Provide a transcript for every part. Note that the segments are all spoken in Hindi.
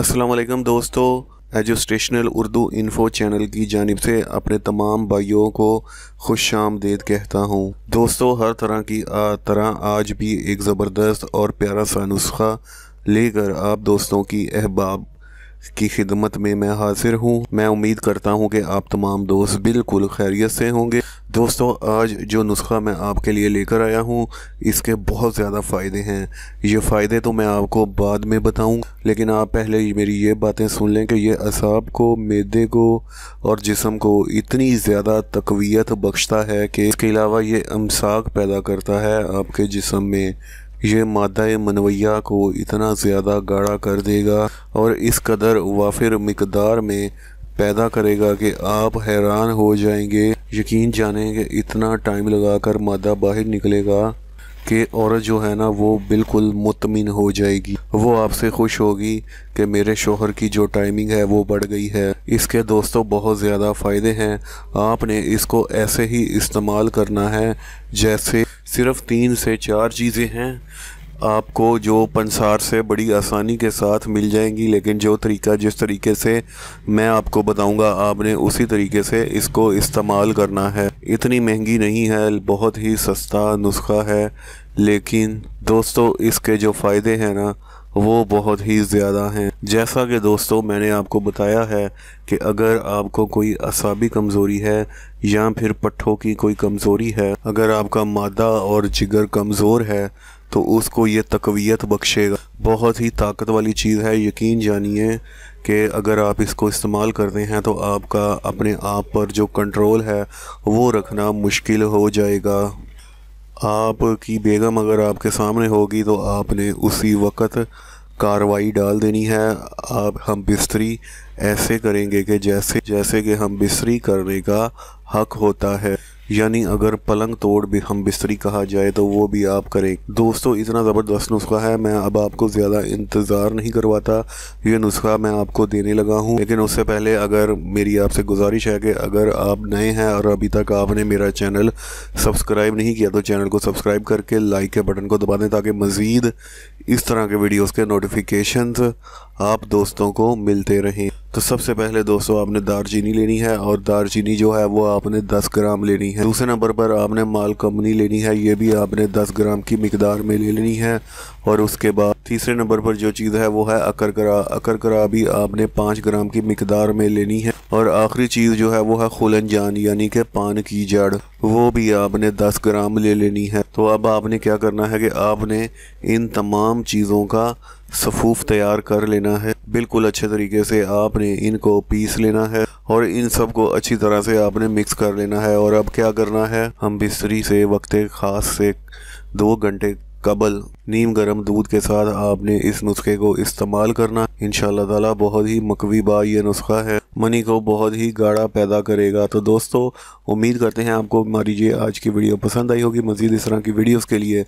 असलम दोस्तों एजुस्टेशनल उर्दू इन्फो चैनल की जानब से अपने तमाम भाइयों को खुश आमदेद कहता हूँ दोस्तों हर तरह की आ, तरह आज भी एक ज़बरदस्त और प्यारा सा नुस्खा लेकर आप दोस्तों की अहबाब की खिदमत में मैं हाजिर हूँ मैं उम्मीद करता हूँ कि आप तमाम दोस्त बिल्कुल खैरियत से होंगे दोस्तों आज जो नुस्खा मैं आपके लिए लेकर आया हूँ इसके बहुत ज़्यादा फ़ायदे हैं ये फ़ायदे तो मैं आपको बाद में बताऊँ लेकिन आप पहले मेरी ये बातें सुन लें कि ये असाब को मैदे को और जिसम को इतनी ज़्यादा तकवीत बख्शता है कि इसके अलावा ये अमसाक पैदा करता है आपके जिसम में ये मादा मनवैया को इतना ज़्यादा गाढ़ा कर देगा और इस कदर वाफिर मकदार में पैदा करेगा कि आप हैरान हो जाएंगे यकीन जाने कि इतना टाइम लगाकर मादा बाहर निकलेगा कि औरत जो है ना वो बिल्कुल मुतमिन हो जाएगी वो आपसे खुश होगी कि मेरे शोहर की जो टाइमिंग है वो बढ़ गई है इसके दोस्तों बहुत ज़्यादा फ़ायदे हैं आपने इसको ऐसे ही इस्तेमाल करना है जैसे सिर्फ तीन से चार चीज़ें हैं आपको जो पंसार से बड़ी आसानी के साथ मिल जाएंगी लेकिन जो तरीका जिस तरीके से मैं आपको बताऊंगा आपने उसी तरीके से इसको इस्तेमाल करना है इतनी महंगी नहीं है बहुत ही सस्ता नुस्खा है लेकिन दोस्तों इसके जो फ़ायदे हैं ना वो बहुत ही ज़्यादा हैं जैसा कि दोस्तों मैंने आपको बताया है कि अगर आपको कोई असाबी कमज़ोरी है या फिर पट्ठों की कोई कमज़ोरी है अगर आपका मादा और जिगर कमज़ोर है तो उसको ये तकवीत बख्शेगा बहुत ही ताकत वाली चीज़ है यकीन जानिए कि अगर आप इसको इस्तेमाल करते हैं तो आपका अपने आप पर जो कंट्रोल है वो रखना मुश्किल हो जाएगा आपकी बेगम अगर आपके सामने होगी तो आपने उसी वक्त कार्रवाई डाल देनी है आप हम बिस्तरी ऐसे करेंगे कि जैसे जैसे कि हम बिस्तरी करने का हक होता है यानी अगर पलंग तोड़ भी हम बिस्तरी कहा जाए तो वो भी आप करें दोस्तों इतना ज़बरदस्त नुस्खा है मैं अब आपको ज़्यादा इंतज़ार नहीं करवाता ये नुस्खा मैं आपको देने लगा हूँ लेकिन उससे पहले अगर मेरी आपसे गुजारिश है कि अगर आप नए हैं और अभी तक आपने मेरा चैनल सब्सक्राइब नहीं किया तो चैनल को सब्सक्राइब करके लाइक के बटन को दबा दें ताकि मज़ीद इस तरह के वीडियोज़ के नोटिफिकेशन आप दोस्तों को मिलते रहें तो सबसे पहले दोस्तों आपने दारचीनी लेनी है और दारचीनी जो है वो आपने 10 ग्राम लेनी है दूसरे नंबर पर आपने माल कंपनी लेनी है ये भी आपने 10 ग्राम की मकदार में ले लेनी है और उसके बाद तीसरे नंबर पर जो चीज़ है वो है अकरकरा अकरकरा भी आपने पाँच ग्राम की मकदार में लेनी है और आखिरी चीज़ जो है वो है खुलन जान यानी कि पान की जड़ वो भी आपने दस ग्राम ले लेनी है तो अब आपने क्या करना है कि आपने इन तमाम चीज़ों का सफूफ तैयार कर लेना है बिल्कुल अच्छे तरीके से आपने इनको पीस लेना है और इन सब को अच्छी तरह से आपने मिक्स कर लेना है और अब क्या करना है हम बिस्तरी से वक्त ख़ास से दो घंटे कबल नीम गर्म दूध के साथ आपने इस नुस्खे को इस्तेमाल करना इन ताला बहुत ही मकवी बा ये नुस्खा है मनी को बहुत ही गाढ़ा पैदा करेगा तो दोस्तों उम्मीद करते हैं आपको हमारी ये आज की वीडियो पसंद आई होगी मज़ीद इस तरह की वीडियोज़ के लिए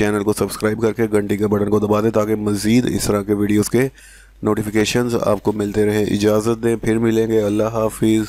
चैनल को सब्सक्राइब करके घंटे के बटन को दबा दें ताकि मज़ीद इस तरह के वीडियोज़ के नोटिफिकेशन आपको मिलते रहे इजाज़त दें फिर मिलेंगे अल्लाह हाफिज़